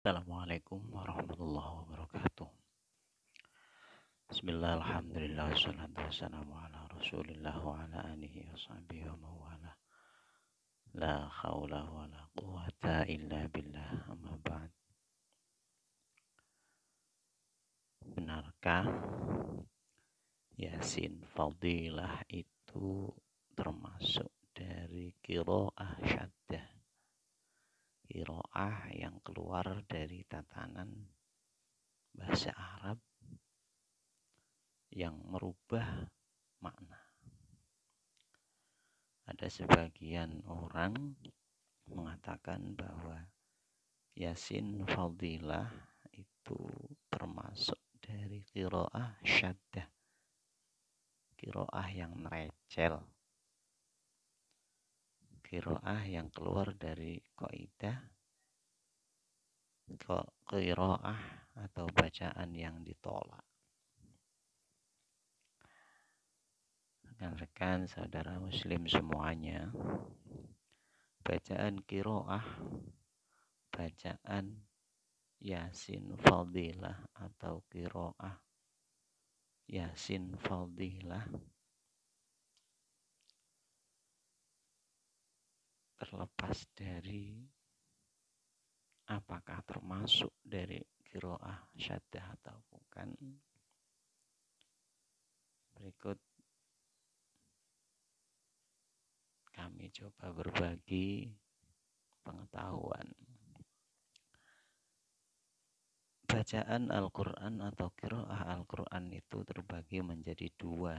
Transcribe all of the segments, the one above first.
Assalamualaikum warahmatullahi wabarakatuh Bismillahirrahmanirrahim. alhamdulillah rasulillah La quwata illa billah Amma ba'd Benarkah Yasin Fadilah itu termasuk dari kiro syariah kiroah yang keluar dari tatanan bahasa Arab yang merubah makna. Ada sebagian orang mengatakan bahwa Yasin Fadilah itu termasuk dari kiroah syaddah. Kiroah yang recel, kiroah yang keluar dari koidah kiroah atau bacaan yang ditolak rekan-rekan saudara muslim semuanya bacaan kiroah bacaan yasin fadilah atau kiroah yasin fadilah terlepas dari apakah termasuk dari kiroah syadah atau bukan berikut kami coba berbagi pengetahuan bacaan Al-Quran atau kiroah Al-Quran itu terbagi menjadi dua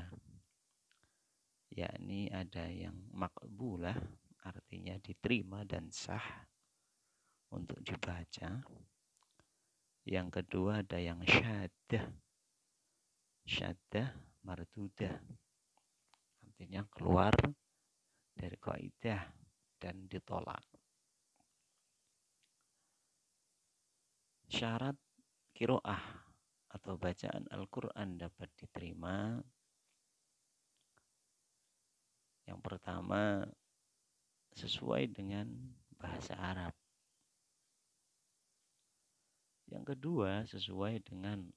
yakni ada yang makbulah artinya diterima dan sah untuk dibaca. Yang kedua ada yang syadah. Syadah mardudah. Artinya keluar dari kaidah dan ditolak. Syarat kiroah atau bacaan Al-Quran dapat diterima. Yang pertama sesuai dengan bahasa Arab. Yang kedua, sesuai dengan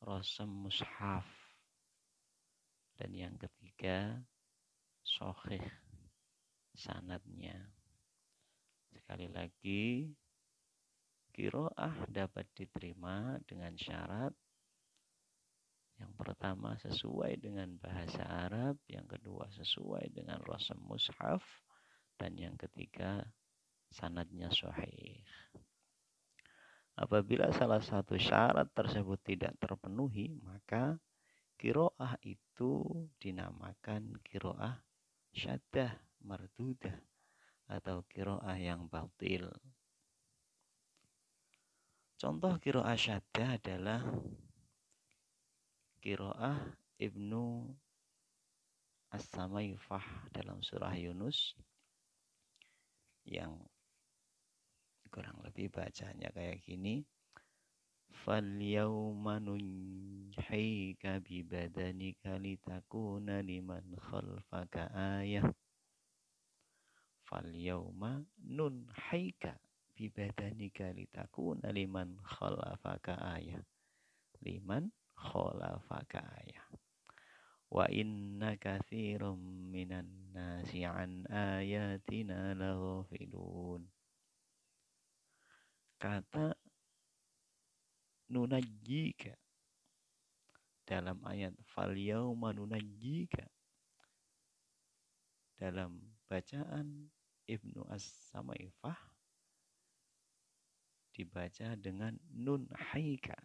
rosem mushaf. Dan yang ketiga, sohih sanatnya. Sekali lagi, kiroah dapat diterima dengan syarat yang pertama sesuai dengan bahasa Arab, yang kedua sesuai dengan rosem mushaf, dan yang ketiga sanadnya sahih. Apabila salah satu syarat tersebut tidak terpenuhi, maka kiroah itu dinamakan kiroah syadah mardudah atau kiroah yang batil. Contoh kiroah syadah adalah kiroah Ibnu As-Samaifah dalam surah Yunus yang kurang lebih bacanya kayak gini fal yawma nunhika bi badanika litakuna liman khalfaka ayah fal yawma nunhika bi badanika litakuna liman khalfaka ayah liman khalfaka ayah wa inna katsirum minan nasi an ayatina lahafidun kata nunajika dalam ayat fal yauma dalam bacaan Ibnu As-Samaifah dibaca dengan nun haika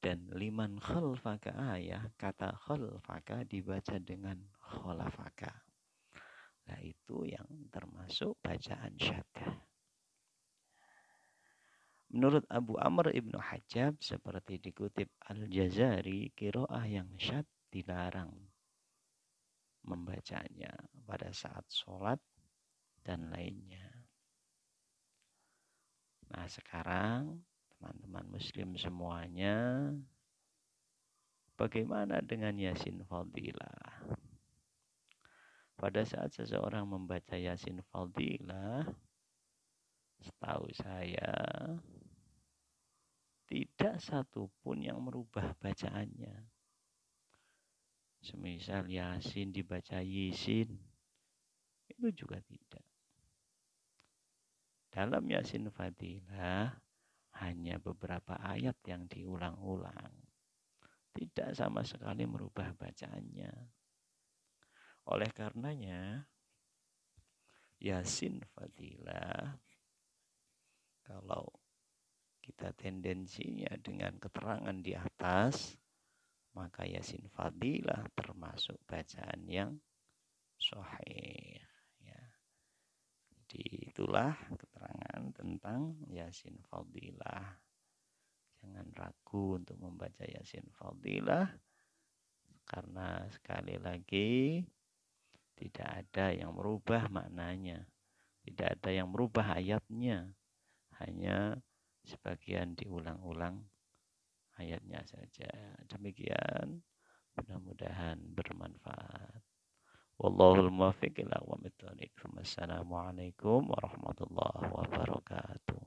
dan liman khalfaka ayah ya, kata khalfaka dibaca dengan kholafaka nah itu yang termasuk bacaan syadah Menurut Abu Amr Ibnu Hajjab seperti dikutip Al-Jazari kiroah yang syad dilarang membacanya pada saat sholat dan lainnya. Nah sekarang teman-teman muslim semuanya bagaimana dengan yasin fadilah pada saat seseorang membaca yasin fadilah setahu saya tidak satupun yang merubah bacaannya semisal yasin dibaca yisin itu juga tidak dalam yasin fadilah hanya beberapa ayat yang diulang-ulang. Tidak sama sekali merubah bacaannya. Oleh karenanya, Yasin Fadilah, kalau kita tendensinya dengan keterangan di atas, maka Yasin Fadilah termasuk bacaan yang sahih. Ya. Jadi itulah menjelaskan tentang Yasin Fadilah. Jangan ragu untuk membaca Yasin Fadilah karena sekali lagi tidak ada yang merubah maknanya. Tidak ada yang merubah ayatnya. Hanya sebagian diulang-ulang ayatnya saja. Demikian, mudah-mudahan bermanfaat. Wallahul muwaffiq ila aqwamit thoriq. Wassalamualaikum warahmatullahi wabarakatuh.